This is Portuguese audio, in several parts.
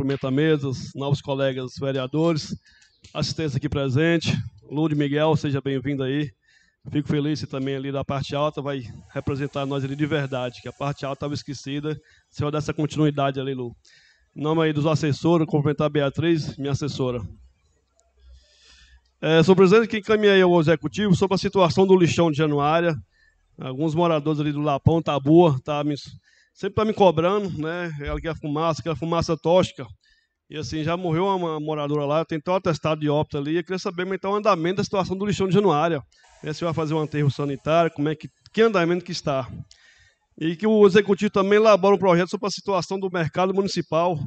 cumprimento a mesas, novos colegas vereadores, assistência aqui presente, Lúdio Miguel, seja bem-vindo aí. Fico feliz também ali da parte alta, vai representar nós ali de verdade, que a parte alta estava esquecida. Se eu dessa essa continuidade ali, Lu. Em nome aí dos assessores, cumprimentar a Beatriz, minha assessora. É, presidente, que encaminhei ao é executivo sobre a situação do lixão de Januária. Alguns moradores ali do Lapão, Tabua, tá, tá me sempre tá me cobrando, né? Ela quer fumaça, quer fumaça tóxica. E assim, já morreu uma moradora lá, tem tal atestado de óbito ali. Eu queria saber mas então, o andamento da situação do lixão de Januária. Né? Se vai fazer um aterro sanitário, como é que, que andamento que está. E que o executivo também elabora um projeto sobre a situação do mercado municipal.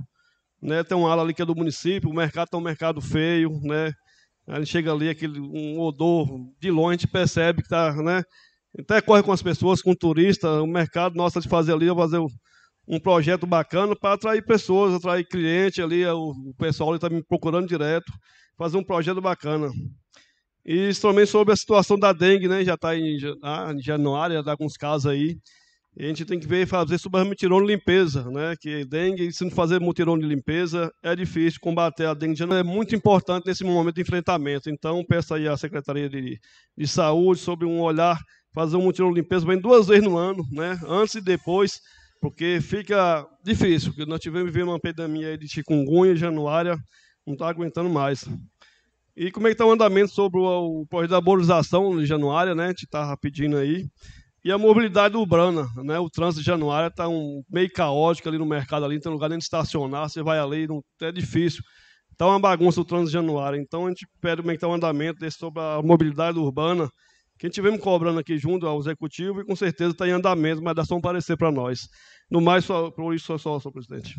Né? Tem um ala ali que é do município, o mercado está um mercado feio, né? A gente chega ali, aquele um odor de longe, a gente percebe que está, né? Até então, corre com as pessoas, com turistas, o mercado nosso é de fazer ali, é fazer um projeto bacana para atrair pessoas, atrair cliente ali, é, o pessoal ali está me procurando direto, fazer um projeto bacana. E também sobre a situação da dengue, né? Já está tá em, januário, já está com casos aí. E a gente tem que ver fazer sobre mutirão de limpeza, né? Que dengue, se não fazer mutirão de limpeza, é difícil combater a dengue. É muito importante nesse momento de enfrentamento. Então, peço aí à Secretaria de, de Saúde sobre um olhar fazer um mutirão de limpeza bem duas vezes no ano, né? Antes e depois, porque fica difícil, porque nós tivemos vivendo uma epidemia de chikungunya, januária, não está aguentando mais. E como é que está o andamento sobre o, o projeto de arborização de januária, né? A gente está rapidinho aí. E a mobilidade urbana, né? O trânsito de januária está um meio caótico ali no mercado ali, não tem lugar nem de estacionar, você vai ali, não, é difícil. Está uma bagunça o trânsito de januária. Então a gente pede como é que está o andamento desse, sobre a mobilidade urbana que tivemos cobrando aqui junto ao executivo e com certeza está em andamento, mas dá só um parecer para nós. No mais, por isso só, só, só, presidente.